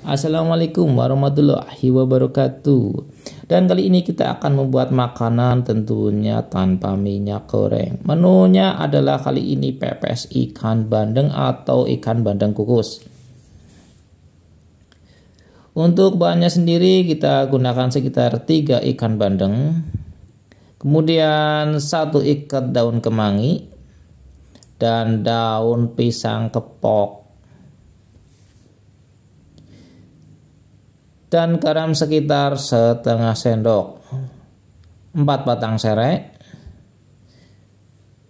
Assalamualaikum warahmatullahi wabarakatuh. Dan kali ini kita akan membuat makanan tentunya tanpa minyak goreng. Menunya adalah kali ini pepes ikan bandeng atau ikan bandeng kukus. Untuk bahannya sendiri kita gunakan sekitar 3 ikan bandeng. Kemudian satu ikat daun kemangi dan daun pisang kepok dan garam sekitar setengah sendok 4 batang serai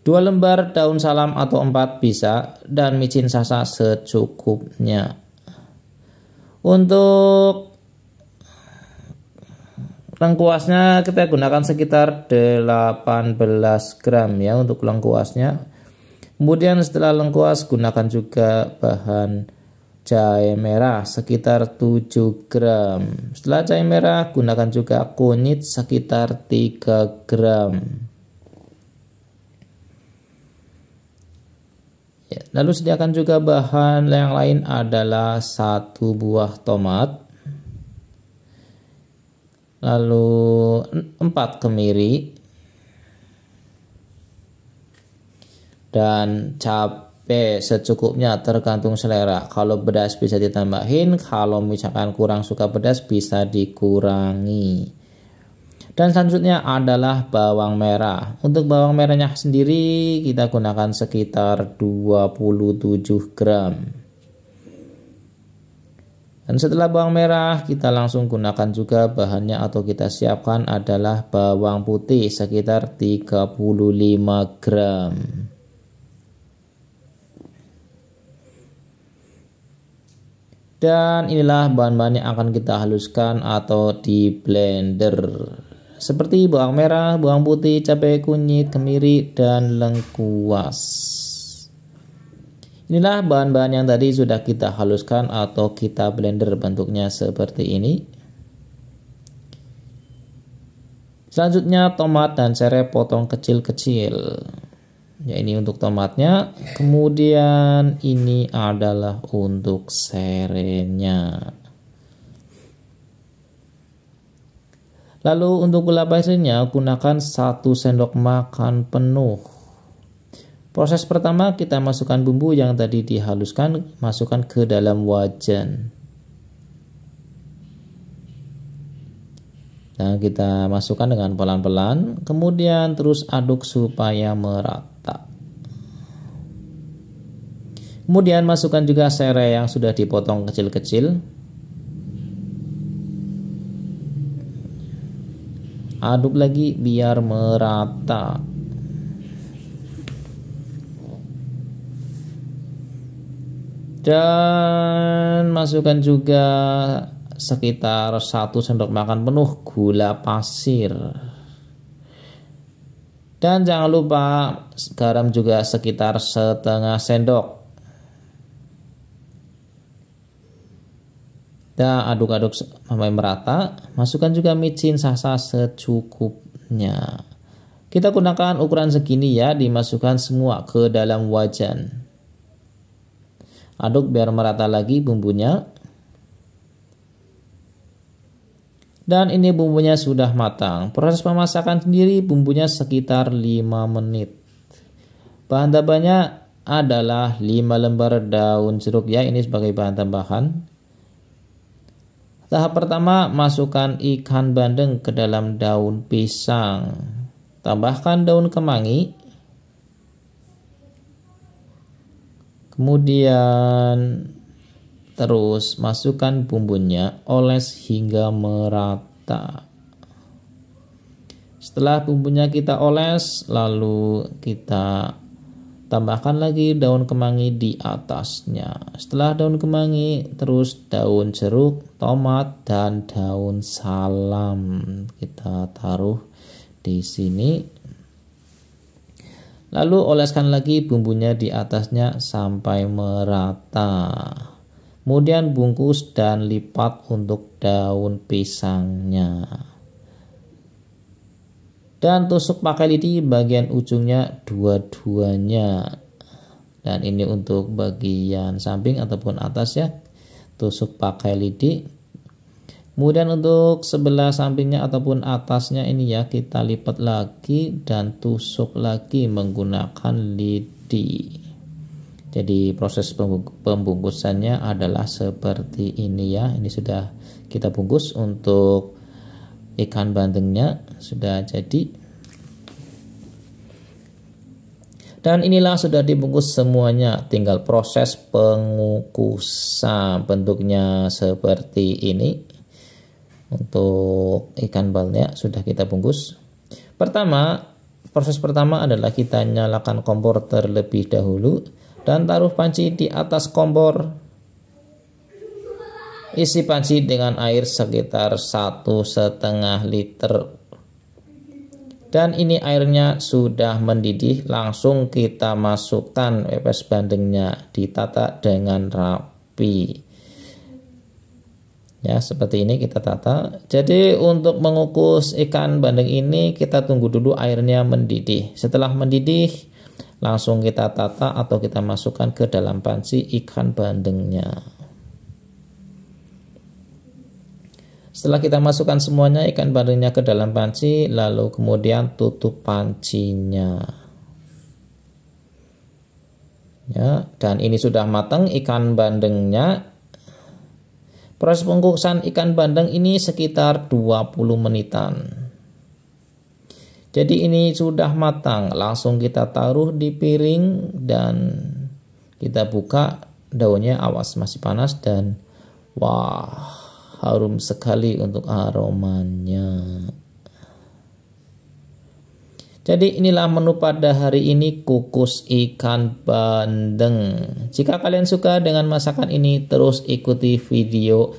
2 lembar daun salam atau 4 bisa dan micin sasa secukupnya untuk lengkuasnya kita gunakan sekitar 18 gram ya untuk lengkuasnya kemudian setelah lengkuas gunakan juga bahan cahaya merah sekitar 7 gram. Setelah cahaya merah, gunakan juga kunyit sekitar 3 gram. Ya, lalu sediakan juga bahan yang lain adalah satu buah tomat, lalu 4 kemiri, dan cap B. Secukupnya tergantung selera. Kalau pedas bisa ditambahin, kalau misalkan kurang suka pedas bisa dikurangi. Dan selanjutnya adalah bawang merah. Untuk bawang merahnya sendiri kita gunakan sekitar 27 gram. Dan setelah bawang merah kita langsung gunakan juga bahannya atau kita siapkan adalah bawang putih sekitar 35 gram. dan inilah bahan-bahan yang akan kita haluskan atau di blender seperti bawang merah, bawang putih, cabai kunyit, kemiri, dan lengkuas inilah bahan-bahan yang tadi sudah kita haluskan atau kita blender bentuknya seperti ini selanjutnya tomat dan serai potong kecil-kecil ya ini untuk tomatnya kemudian ini adalah untuk serenya lalu untuk gula pasirnya gunakan 1 sendok makan penuh proses pertama kita masukkan bumbu yang tadi dihaluskan masukkan ke dalam wajan Nah, kita masukkan dengan pelan-pelan, kemudian terus aduk supaya merata. Kemudian masukkan juga serai yang sudah dipotong kecil-kecil. Aduk lagi biar merata. Dan masukkan juga sekitar 1 sendok makan penuh gula pasir. Dan jangan lupa garam juga sekitar setengah sendok. Kita aduk-aduk sampai merata. Masukkan juga micin sasa secukupnya. Kita gunakan ukuran segini ya, dimasukkan semua ke dalam wajan. Aduk biar merata lagi bumbunya. Dan ini bumbunya sudah matang. Proses pemasakan sendiri bumbunya sekitar 5 menit. Bahan tambahnya adalah 5 lembar daun jeruk ya, ini sebagai bahan tambahan. Tahap pertama, masukkan ikan bandeng ke dalam daun pisang. Tambahkan daun kemangi. Kemudian terus masukkan bumbunya, oles hingga merata. Setelah bumbunya kita oles, lalu kita tambahkan lagi daun kemangi di atasnya. Setelah daun kemangi, terus daun jeruk, tomat, dan daun salam kita taruh di sini. Lalu oleskan lagi bumbunya di atasnya sampai merata. Kemudian bungkus dan lipat untuk daun pisangnya dan tusuk pakai lidi bagian ujungnya dua-duanya dan ini untuk bagian samping ataupun atas ya tusuk pakai lidi kemudian untuk sebelah sampingnya ataupun atasnya ini ya kita lipat lagi dan tusuk lagi menggunakan lidi jadi proses pembungkusannya adalah seperti ini ya ini sudah kita bungkus untuk ikan bandengnya sudah jadi dan inilah sudah dibungkus semuanya tinggal proses pengukusan bentuknya seperti ini untuk ikan balnya sudah kita bungkus pertama proses pertama adalah kita nyalakan kompor terlebih dahulu dan taruh panci di atas kompor Isi panci dengan air sekitar satu setengah liter. Dan ini airnya sudah mendidih, langsung kita masukkan pepes bandengnya, ditata dengan rapi ya seperti ini kita tata jadi untuk mengukus ikan bandeng ini kita tunggu dulu airnya mendidih setelah mendidih langsung kita tata atau kita masukkan ke dalam panci ikan bandengnya Setelah kita masukkan semuanya ikan bandengnya ke dalam panci, lalu kemudian tutup pancinya. Ya, dan ini sudah matang ikan bandengnya. Proses pengukusan ikan bandeng ini sekitar 20 menitan. Jadi ini sudah matang, langsung kita taruh di piring dan kita buka daunnya awas masih panas dan wah harum sekali untuk aromanya. Jadi inilah menu pada hari ini kukus ikan bandeng. Jika kalian suka dengan masakan ini terus ikuti video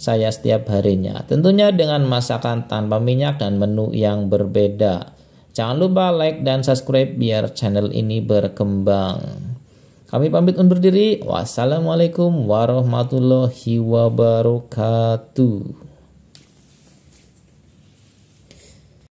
saya setiap harinya. Tentunya dengan masakan tanpa minyak dan menu yang berbeda. Jangan lupa like dan subscribe biar channel ini berkembang. Kami pamit undur diri. Wassalamualaikum warahmatullahi wabarakatuh.